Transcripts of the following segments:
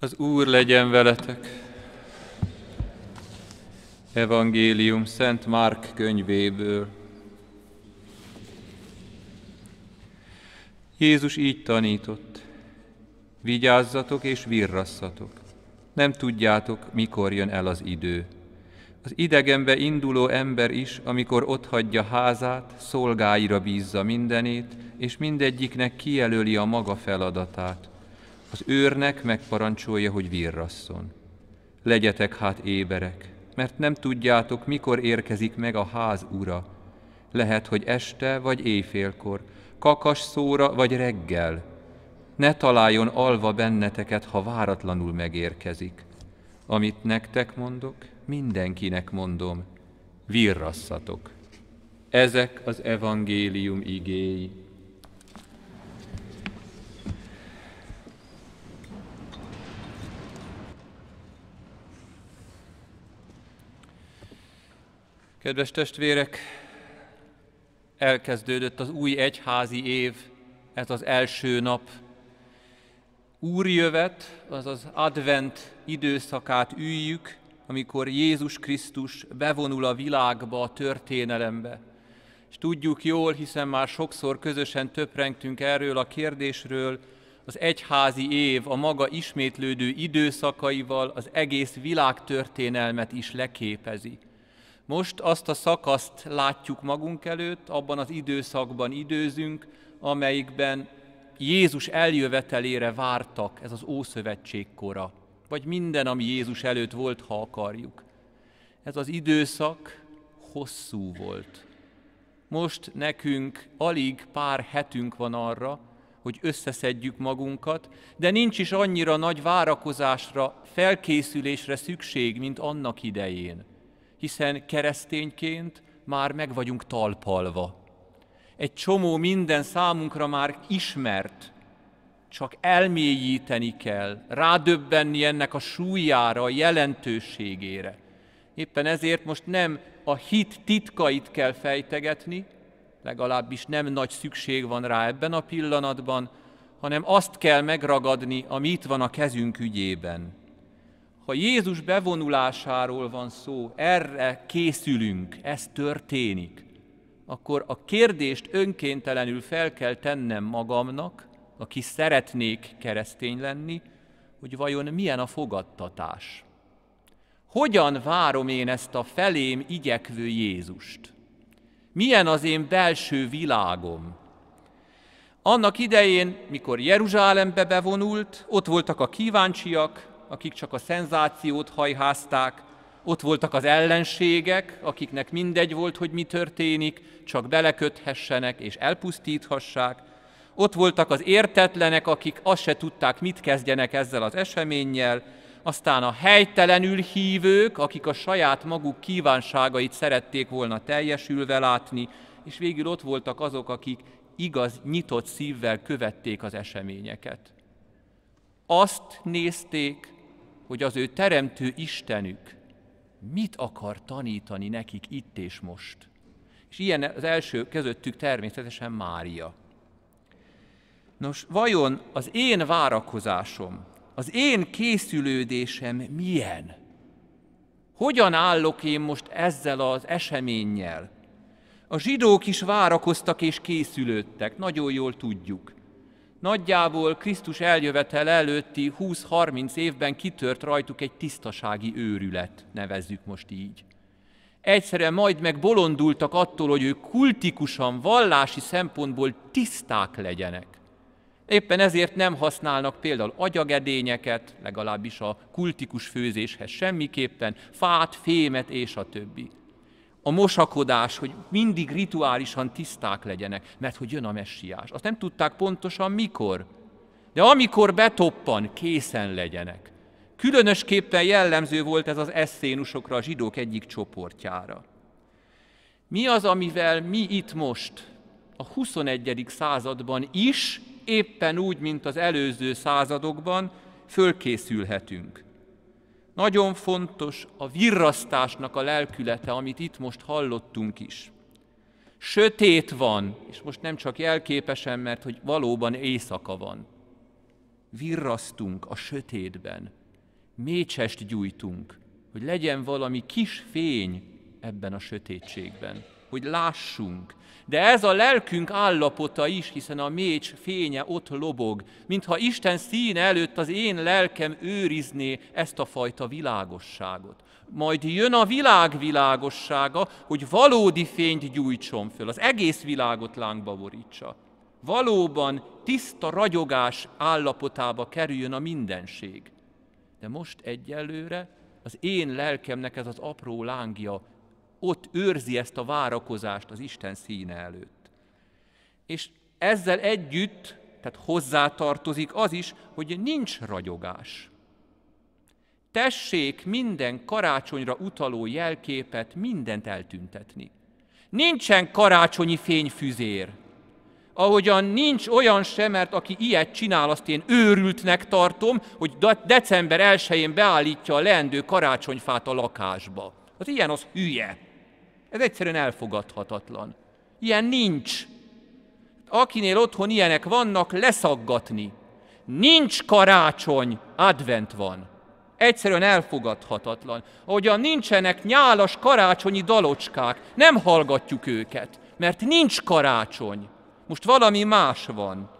Az Úr legyen veletek! Evangélium Szent Márk könyvéből. Jézus így tanított. Vigyázzatok és virrasszatok. Nem tudjátok, mikor jön el az idő. Az idegenbe induló ember is, amikor ott hagyja házát, szolgáira bízza mindenét, és mindegyiknek kijelöli a maga feladatát – az őrnek megparancsolja, hogy virrasszon. Legyetek hát éberek, mert nem tudjátok, mikor érkezik meg a ház ura. Lehet, hogy este vagy éjfélkor, kakas szóra vagy reggel. Ne találjon alva benneteket, ha váratlanul megérkezik. Amit nektek mondok, mindenkinek mondom, virrasszatok. Ezek az evangélium igéi. Kedves testvérek, elkezdődött az új egyházi év, ez az első nap. Úrjövet, az advent időszakát üljük, amikor Jézus Krisztus bevonul a világba, a történelembe. És tudjuk jól, hiszen már sokszor közösen töprengtünk erről a kérdésről, az egyházi év a maga ismétlődő időszakaival az egész világ történelmet is leképezi. Most azt a szakaszt látjuk magunk előtt, abban az időszakban időzünk, amelyikben Jézus eljövetelére vártak, ez az Ószövetség kora, vagy minden, ami Jézus előtt volt, ha akarjuk. Ez az időszak hosszú volt. Most nekünk alig pár hetünk van arra, hogy összeszedjük magunkat, de nincs is annyira nagy várakozásra, felkészülésre szükség, mint annak idején hiszen keresztényként már meg vagyunk talpalva. Egy csomó minden számunkra már ismert, csak elmélyíteni kell, rádöbbenni ennek a súlyára, a jelentőségére. Éppen ezért most nem a hit titkait kell fejtegetni, legalábbis nem nagy szükség van rá ebben a pillanatban, hanem azt kell megragadni, ami itt van a kezünk ügyében. Ha Jézus bevonulásáról van szó, erre készülünk, ez történik, akkor a kérdést önkéntelenül fel kell tennem magamnak, aki szeretnék keresztény lenni, hogy vajon milyen a fogadtatás. Hogyan várom én ezt a felém igyekvő Jézust? Milyen az én belső világom? Annak idején, mikor Jeruzsálembe bevonult, ott voltak a kíváncsiak, akik csak a szenzációt hajházták, ott voltak az ellenségek, akiknek mindegy volt, hogy mi történik, csak beleköthessenek és elpusztíthassák. Ott voltak az értetlenek, akik azt se tudták, mit kezdjenek ezzel az eseménnyel. Aztán a helytelenül hívők, akik a saját maguk kívánságait szerették volna teljesülve látni, és végül ott voltak azok, akik igaz, nyitott szívvel követték az eseményeket. Azt nézték, hogy az ő teremtő Istenük mit akar tanítani nekik itt és most. És ilyen az első közöttük természetesen Mária. Nos, vajon az én várakozásom, az én készülődésem milyen? Hogyan állok én most ezzel az eseménnyel? A zsidók is várakoztak és készülődtek, nagyon jól tudjuk. Nagyjából Krisztus eljövetel előtti 20-30 évben kitört rajtuk egy tisztasági őrület, nevezzük most így. Egyszerűen majd meg bolondultak attól, hogy ők kultikusan, vallási szempontból tiszták legyenek. Éppen ezért nem használnak például agyagedényeket, legalábbis a kultikus főzéshez semmiképpen, fát, fémet és a többi a mosakodás, hogy mindig rituálisan tiszták legyenek, mert hogy jön a messiás. Azt nem tudták pontosan mikor, de amikor betoppan, készen legyenek. Különösképpen jellemző volt ez az eszénusokra, a zsidók egyik csoportjára. Mi az, amivel mi itt most, a 21. században is, éppen úgy, mint az előző századokban, fölkészülhetünk? Nagyon fontos a virrasztásnak a lelkülete, amit itt most hallottunk is. Sötét van, és most nem csak jelképesen, mert hogy valóban éjszaka van. Virrasztunk a sötétben, mécsest gyújtunk, hogy legyen valami kis fény ebben a sötétségben hogy lássunk. De ez a lelkünk állapota is, hiszen a mécs fénye ott lobog, mintha Isten színe előtt az én lelkem őrizné ezt a fajta világosságot. Majd jön a világ világossága, hogy valódi fényt gyújtson föl, az egész világot lángba borítsa. Valóban tiszta ragyogás állapotába kerüljön a mindenség. De most egyelőre az én lelkemnek ez az apró lángja ott őrzi ezt a várakozást az Isten színe előtt. És ezzel együtt, tehát hozzátartozik az is, hogy nincs ragyogás. Tessék minden karácsonyra utaló jelképet, mindent eltüntetni. Nincsen karácsonyi fényfüzér. Ahogyan nincs olyan sem, mert aki ilyet csinál, azt én őrültnek tartom, hogy december 1-én beállítja a leendő karácsonyfát a lakásba. Az ilyen az hülye. Ez egyszerűen elfogadhatatlan. Ilyen nincs. Akinél otthon ilyenek vannak, leszaggatni. Nincs karácsony, advent van. Egyszerűen elfogadhatatlan. Ahogyan nincsenek nyálas karácsonyi dalocskák, nem hallgatjuk őket, mert nincs karácsony. Most valami más van.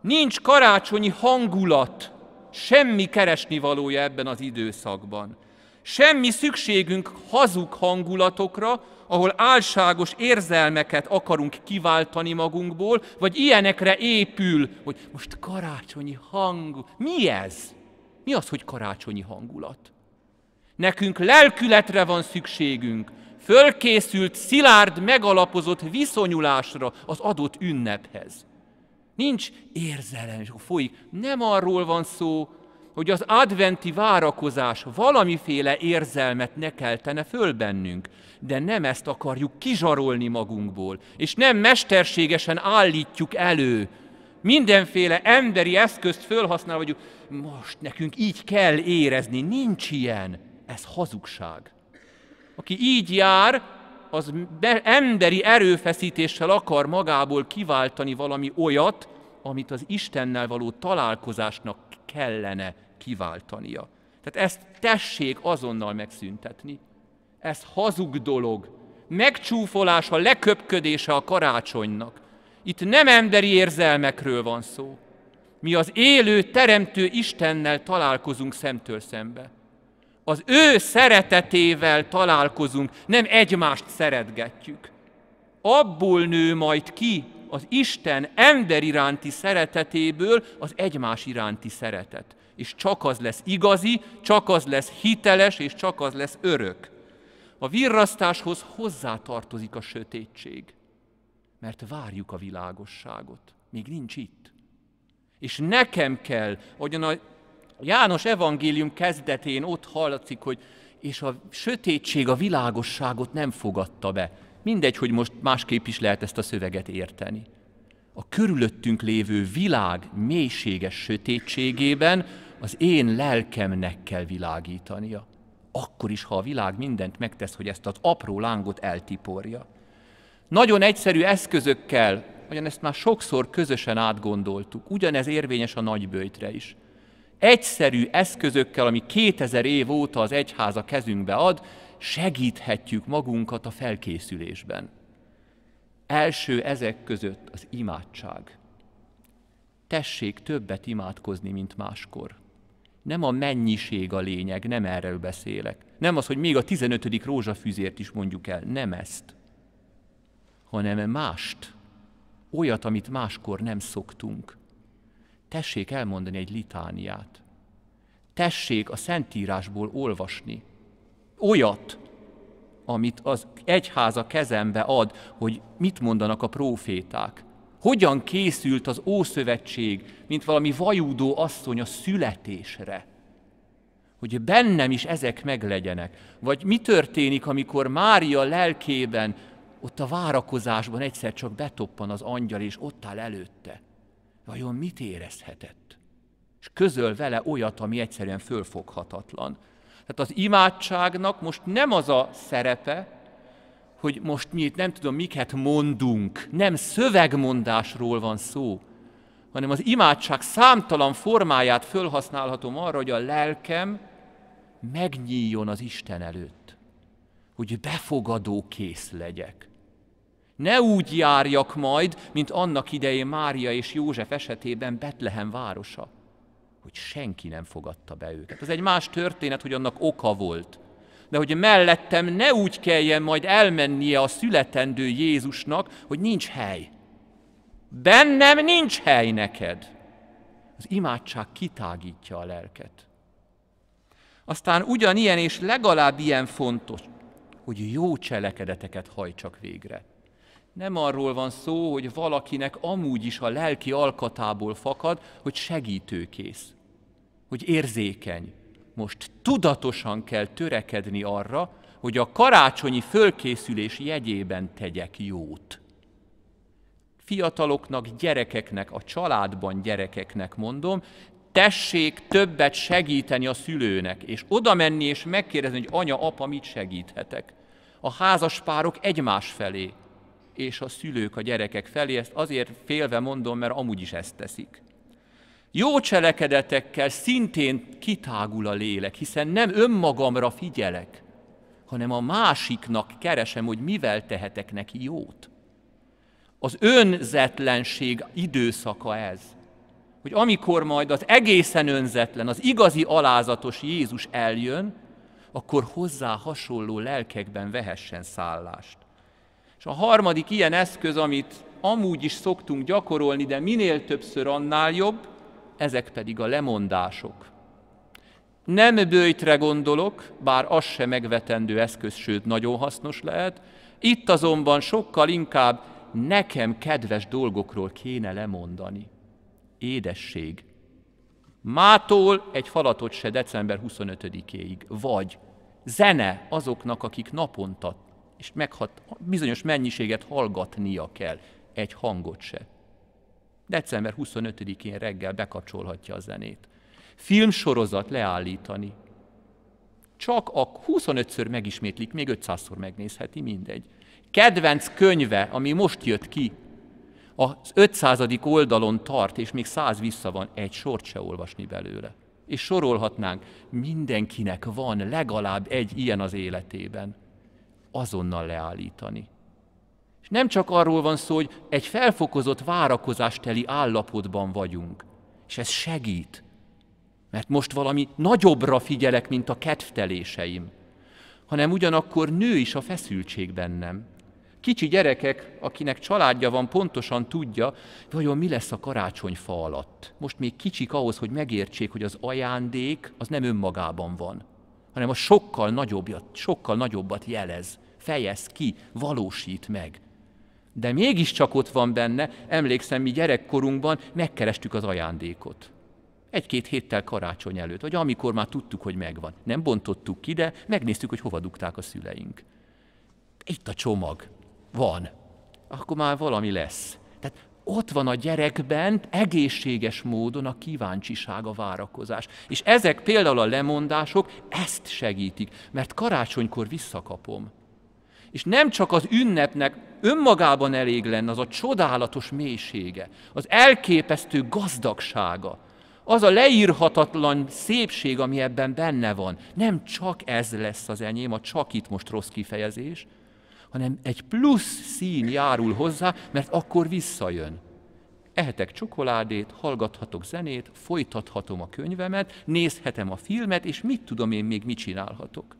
Nincs karácsonyi hangulat, semmi keresni valója ebben az időszakban. Semmi szükségünk hazug hangulatokra, ahol álságos érzelmeket akarunk kiváltani magunkból, vagy ilyenekre épül, hogy most karácsonyi hang. Mi ez? Mi az, hogy karácsonyi hangulat? Nekünk lelkületre van szükségünk, fölkészült, szilárd, megalapozott viszonyulásra az adott ünnephez. Nincs érzelem, és folyik. Nem arról van szó, hogy az adventi várakozás valamiféle érzelmet ne keltene föl bennünk, de nem ezt akarjuk kizsarolni magunkból, és nem mesterségesen állítjuk elő, mindenféle emberi eszközt fölhasználva, hogy most nekünk így kell érezni, nincs ilyen, ez hazugság. Aki így jár, az emberi erőfeszítéssel akar magából kiváltani valami olyat, amit az Istennel való találkozásnak kellene kiváltania. Tehát ezt tessék azonnal megszüntetni. Ez hazug dolog. Megcsúfolása, leköpködése a karácsonynak. Itt nem emberi érzelmekről van szó. Mi az élő, teremtő Istennel találkozunk szemtől szembe. Az ő szeretetével találkozunk, nem egymást szeretgetjük. Abból nő majd ki az Isten ember iránti szeretetéből az egymás iránti szeretet. És csak az lesz igazi, csak az lesz hiteles, és csak az lesz örök. A virrasztáshoz hozzátartozik a sötétség, mert várjuk a világosságot. Még nincs itt. És nekem kell, ahogyan a János evangélium kezdetén ott hallatszik, hogy és a sötétség a világosságot nem fogadta be. Mindegy, hogy most másképp is lehet ezt a szöveget érteni. A körülöttünk lévő világ mélységes sötétségében az én lelkemnek kell világítania. Akkor is, ha a világ mindent megtesz, hogy ezt az apró lángot eltiporja. Nagyon egyszerű eszközökkel, ugyan ezt már sokszor közösen átgondoltuk, ugyanez érvényes a nagyböjtre is. Egyszerű eszközökkel, ami 2000 év óta az egyháza kezünkbe ad, segíthetjük magunkat a felkészülésben. Első ezek között az imádság. Tessék többet imádkozni, mint máskor. Nem a mennyiség a lényeg, nem erről beszélek. Nem az, hogy még a 15. rózsafűzért is mondjuk el, nem ezt, hanem mást, olyat, amit máskor nem szoktunk. Tessék elmondani egy litániát. Tessék a Szentírásból olvasni olyat, amit az egyháza kezembe ad, hogy mit mondanak a próféták. Hogyan készült az Ószövetség, mint valami vajúdó asszony a születésre? Hogy bennem is ezek meglegyenek. Vagy mi történik, amikor Mária lelkében, ott a várakozásban egyszer csak betoppan az angyal, és ott áll előtte. Vajon mit érezhetett? És közöl vele olyat, ami egyszerűen fölfoghatatlan. Tehát az imádságnak most nem az a szerepe, hogy most mi itt nem tudom, miket mondunk. Nem szövegmondásról van szó, hanem az imádság számtalan formáját fölhasználhatom arra, hogy a lelkem megnyíljon az Isten előtt. Hogy kész legyek. Ne úgy járjak majd, mint annak idején Mária és József esetében Betlehem városa hogy senki nem fogadta be őket. Ez egy más történet, hogy annak oka volt. De hogy mellettem ne úgy kelljen majd elmennie a születendő Jézusnak, hogy nincs hely. Bennem nincs hely neked. Az imádság kitágítja a lelket. Aztán ugyanilyen és legalább ilyen fontos, hogy jó cselekedeteket hajtsak végre. Nem arról van szó, hogy valakinek amúgy is a lelki alkatából fakad, hogy segítőkész hogy érzékeny. Most tudatosan kell törekedni arra, hogy a karácsonyi fölkészülés jegyében tegyek jót. Fiataloknak, gyerekeknek, a családban gyerekeknek mondom, tessék többet segíteni a szülőnek, és oda menni és megkérdezni, hogy anya, apa, mit segíthetek. A házaspárok egymás felé, és a szülők a gyerekek felé, ezt azért félve mondom, mert amúgy is ezt teszik. Jó cselekedetekkel szintén kitágul a lélek, hiszen nem önmagamra figyelek, hanem a másiknak keresem, hogy mivel tehetek neki jót. Az önzetlenség időszaka ez, hogy amikor majd az egészen önzetlen, az igazi alázatos Jézus eljön, akkor hozzá hasonló lelkekben vehessen szállást. És a harmadik ilyen eszköz, amit amúgy is szoktunk gyakorolni, de minél többször annál jobb, ezek pedig a lemondások. Nem bőjtre gondolok, bár az se megvetendő eszköz, sőt nagyon hasznos lehet, itt azonban sokkal inkább nekem kedves dolgokról kéne lemondani. Édesség. Mától egy falatot se december 25-éig. Vagy zene azoknak, akik naponta és meghat, bizonyos mennyiséget hallgatnia kell, egy hangot se. December 25-én reggel bekapcsolhatja a zenét. Filmsorozat leállítani. Csak a 25-ször megismétlik, még 500-szor megnézheti, mindegy. Kedvenc könyve, ami most jött ki, az 500. oldalon tart, és még 100 vissza van, egy sort se olvasni belőle. És sorolhatnánk, mindenkinek van legalább egy ilyen az életében. Azonnal leállítani. És nem csak arról van szó, hogy egy felfokozott várakozásteli állapotban vagyunk, és ez segít, mert most valami nagyobbra figyelek, mint a kedvteléseim, hanem ugyanakkor nő is a feszültség bennem. Kicsi gyerekek, akinek családja van, pontosan tudja, vajon mi lesz a karácsonyfa alatt. Most még kicsik ahhoz, hogy megértsék, hogy az ajándék az nem önmagában van, hanem a sokkal nagyobbat, sokkal nagyobbat jelez, fejez ki, valósít meg. De mégiscsak ott van benne, emlékszem, mi gyerekkorunkban megkerestük az ajándékot. Egy-két héttel karácsony előtt, vagy amikor már tudtuk, hogy megvan. Nem bontottuk ki, de megnéztük, hogy hova dugták a szüleink. Itt a csomag. Van. Akkor már valami lesz. Tehát ott van a gyerekben egészséges módon a kíváncsiság, a várakozás. És ezek például a lemondások ezt segítik, mert karácsonykor visszakapom. És nem csak az ünnepnek önmagában elég lenne az a csodálatos mélysége, az elképesztő gazdagsága, az a leírhatatlan szépség, ami ebben benne van. Nem csak ez lesz az enyém, a csak itt most rossz kifejezés, hanem egy plusz szín járul hozzá, mert akkor visszajön. Ehetek csokoládét, hallgathatok zenét, folytathatom a könyvemet, nézhetem a filmet, és mit tudom én még mit csinálhatok.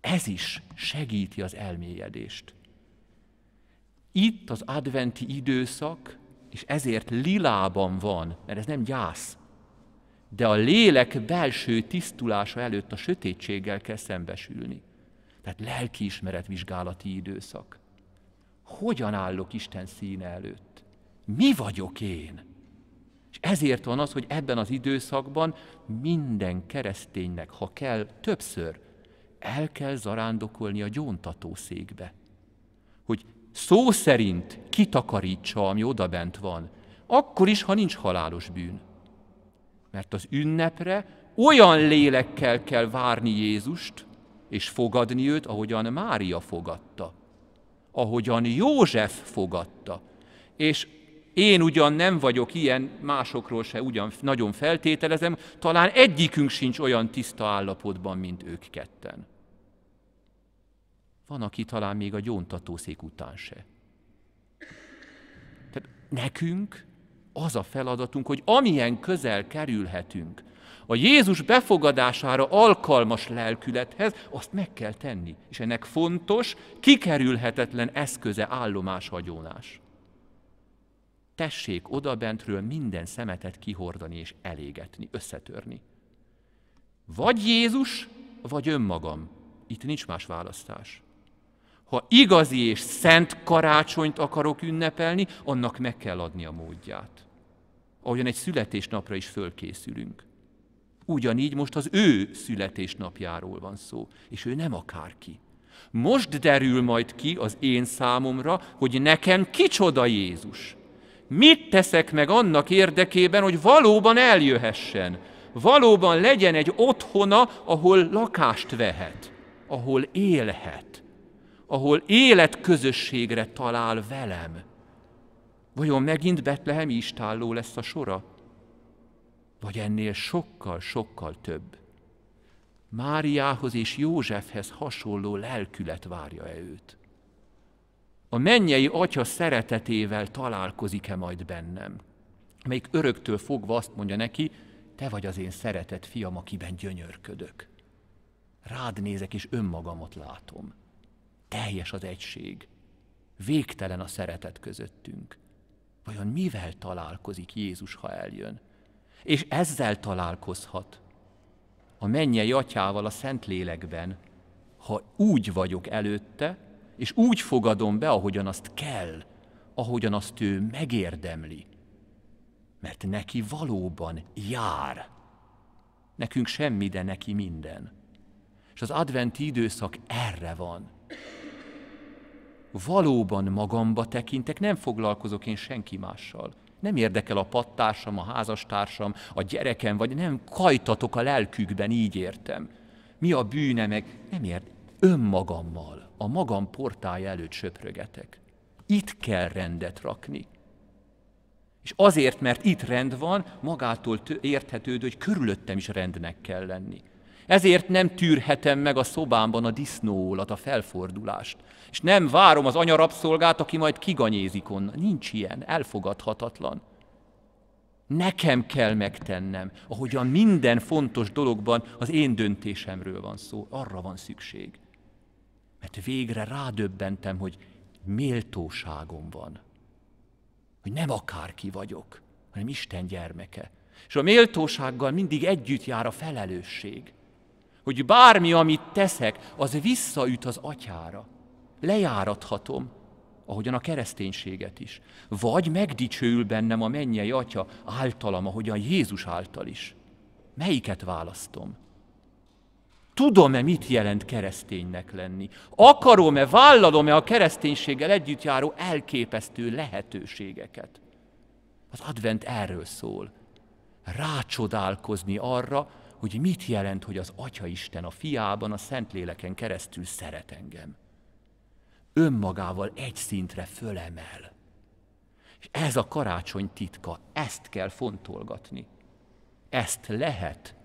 Ez is segíti az elmélyedést. Itt az adventi időszak, és ezért lilában van, mert ez nem gyász, de a lélek belső tisztulása előtt a sötétséggel kell szembesülni. Tehát lelkiismeret vizsgálati időszak. Hogyan állok Isten színe előtt? Mi vagyok én? És ezért van az, hogy ebben az időszakban minden kereszténynek, ha kell, többször el kell zarándokolni a gyóntatószékbe, hogy szó szerint kitakarítsa, ami odabent van, akkor is, ha nincs halálos bűn. Mert az ünnepre olyan lélekkel kell várni Jézust, és fogadni őt, ahogyan Mária fogadta, ahogyan József fogadta, és én ugyan nem vagyok ilyen, másokról se ugyan nagyon feltételezem, talán egyikünk sincs olyan tiszta állapotban, mint ők ketten. Van, aki talán még a gyóntatószék után se. Tehát nekünk az a feladatunk, hogy amilyen közel kerülhetünk a Jézus befogadására alkalmas lelkülethez, azt meg kell tenni. És ennek fontos, kikerülhetetlen eszköze hagyónás tessék odabentről minden szemetet kihordani és elégetni, összetörni. Vagy Jézus, vagy önmagam. Itt nincs más választás. Ha igazi és szent karácsonyt akarok ünnepelni, annak meg kell adni a módját. Ahogyan egy születésnapra is fölkészülünk. Ugyanígy most az ő születésnapjáról van szó, és ő nem akárki. Most derül majd ki az én számomra, hogy nekem kicsoda Jézus. Mit teszek meg annak érdekében, hogy valóban eljöhessen? Valóban legyen egy otthona, ahol lakást vehet, ahol élhet, ahol életközösségre talál velem. Vajon megint Betlehem istálló lesz a sora? Vagy ennél sokkal-sokkal több? Máriához és Józsefhez hasonló lelkület várja-e őt? a mennyei atya szeretetével találkozik-e majd bennem, melyik öröktől fogva azt mondja neki, te vagy az én szeretett fiam, akiben gyönyörködök. Rád nézek és önmagamat látom. Teljes az egység. Végtelen a szeretet közöttünk. Vajon mivel találkozik Jézus, ha eljön? És ezzel találkozhat a mennyei atyával a Szentlélekben, ha úgy vagyok előtte, és úgy fogadom be, ahogyan azt kell, ahogyan azt ő megérdemli. Mert neki valóban jár. Nekünk semmi, de neki minden. És az adventi időszak erre van. Valóban magamba tekintek, nem foglalkozok én senki mással. Nem érdekel a pattársam, a házastársam, a gyerekem, vagy nem kajtatok a lelkükben, így értem. Mi a bűne, meg nem ért önmagammal a magam portája előtt söprögetek. Itt kell rendet rakni. És azért, mert itt rend van, magától érthetődő, hogy körülöttem is rendnek kell lenni. Ezért nem tűrhetem meg a szobámban a disznóolat, a felfordulást. És nem várom az anyarabszolgát, aki majd kiganyézik onnan. Nincs ilyen, elfogadhatatlan. Nekem kell megtennem, ahogyan minden fontos dologban az én döntésemről van szó. Arra van szükség mert végre rádöbbentem, hogy méltóságom van. Hogy nem akárki vagyok, hanem Isten gyermeke. És a méltósággal mindig együtt jár a felelősség. Hogy bármi, amit teszek, az visszaüt az atyára. Lejárathatom, ahogyan a kereszténységet is. Vagy megdicsőül bennem a mennyei atya általam, ahogyan Jézus által is. Melyiket választom? Tudom-e, mit jelent kereszténynek lenni? Akarom-e, vállalom-e a kereszténységgel együtt járó elképesztő lehetőségeket? Az advent erről szól. Rácsodálkozni arra, hogy mit jelent, hogy az Atya Isten a fiában, a Szentléleken keresztül szeret engem. Önmagával egy szintre fölemel. És ez a karácsony titka, ezt kell fontolgatni. Ezt lehet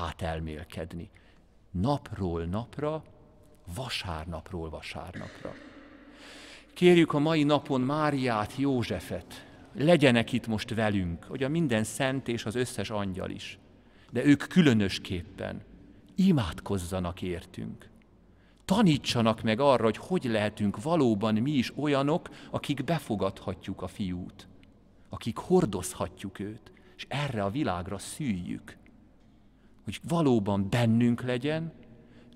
átelmélkedni. Napról napra, vasárnapról vasárnapra. Kérjük a mai napon Máriát, Józsefet, legyenek itt most velünk, hogy a minden szent és az összes angyal is, de ők különösképpen imádkozzanak értünk. Tanítsanak meg arra, hogy hogy lehetünk valóban mi is olyanok, akik befogadhatjuk a fiút, akik hordozhatjuk őt, és erre a világra szüljük – hogy valóban bennünk legyen,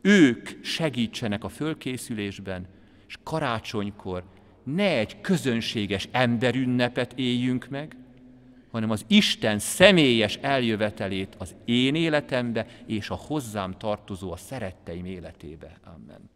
ők segítsenek a fölkészülésben, és karácsonykor ne egy közönséges emberünnepet éljünk meg, hanem az Isten személyes eljövetelét az én életembe és a hozzám tartozó a szeretteim életébe. Amen.